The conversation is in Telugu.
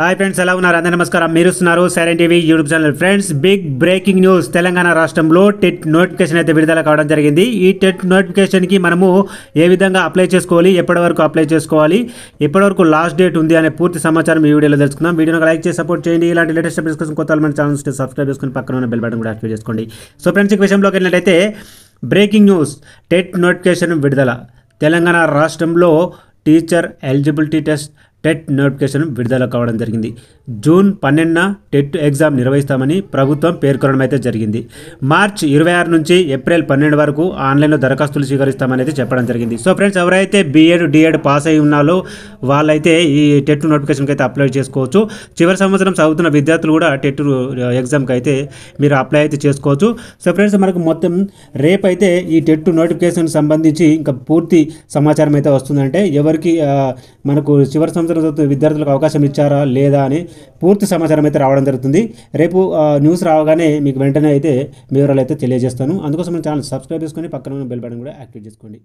హాయ్ ఫ్రెండ్స్ ఎలా ఉన్నారు అందరూ నమస్కారం మీరు ఉన్నారు siren TV YouTube channel friends big breaking news Telangana రాష్ట్రంలో టెట్ నోటిఫికేషన్ అయితే విడుదల కావడం జరిగింది ఈ టెట్ నోటిఫికేషన్కి మనము ఏ విధంగా అప్లై చేసుకోవాలి ఎప్పటి వరకు అప్లై చేసుకోవాలి ఎప్పటి వరకు లాస్ట్ డేట్ ఉంది అనే పూర్తి సమాచారం ఈ వీడియోలో తెలుసుకుందాం వీడియోని లైక్ చేసి సపోర్ట్ చేయండి ఇలాంటి లేటెస్ట్ అప్డేట్స్ కోసం కొత్త మన ఛానల్స్ సబ్స్క్రైబ్ చేసుకుని పక్కన ఉన్న బెల్ బటన్ కూడా యాక్టివేట్ చేసుకోండి సో ఫ్రెండ్స్ ఈ విషయంలోకి వెళ్ళినట్లయితే బ్రేకింగ్ న్యూస్ టెట్ నోటిఫికేషన్ విడుదల తెలంగాణ రాష్ట్రంలో teacher eligibility test TET notification విడుదల కావడం జరిగింది జూన్ పన్నెండున టెట్ ఎగ్జామ్ నిర్వహిస్తామని ప్రభుత్వం పేర్కొనడం అయితే జరిగింది మార్చ్ ఇరవై ఆరు నుంచి ఏప్రిల్ పన్నెండు వరకు ఆన్లైన్లో దరఖాస్తులు స్వీకరిస్తామనేది చెప్పడం జరిగింది సో ఫ్రెండ్స్ ఎవరైతే బీఎడ్ డిఎడ్ పాస్ అయి ఉన్నాలో వాళ్ళైతే ఈ టెట్ నోటిఫికేషన్కి అయితే అప్లై చేసుకోవచ్చు చివరి సంవత్సరం చదువుతున్న విద్యార్థులు కూడా టెట్ ఎగ్జామ్కి అయితే మీరు అప్లై అయితే చేసుకోవచ్చు సో ఫ్రెండ్స్ మనకు మొత్తం రేపైతే ఈ టెట్ నోటిఫికేషన్ సంబంధించి ఇంకా పూర్తి సమాచారం అయితే వస్తుందంటే ఎవరికి మనకు చివరి సంవత్సరం తరగతి విద్యార్థులకు అవకాశం ఇచ్చారా లేదా అని పూర్తి సమాచారం అయితే రావడం జరుగుతుంది రేపు న్యూస్ రావగానే మీకు వెంటనే అయితే వివరాలు అయితే తెలియజేస్తాను అందుకోసం మన ఛానల్ సబ్స్క్రైబ్ చేసుకొని పక్కన ఉన్న బెల్ బటన్ కూడా యాక్టివేట్ చేసుకోండి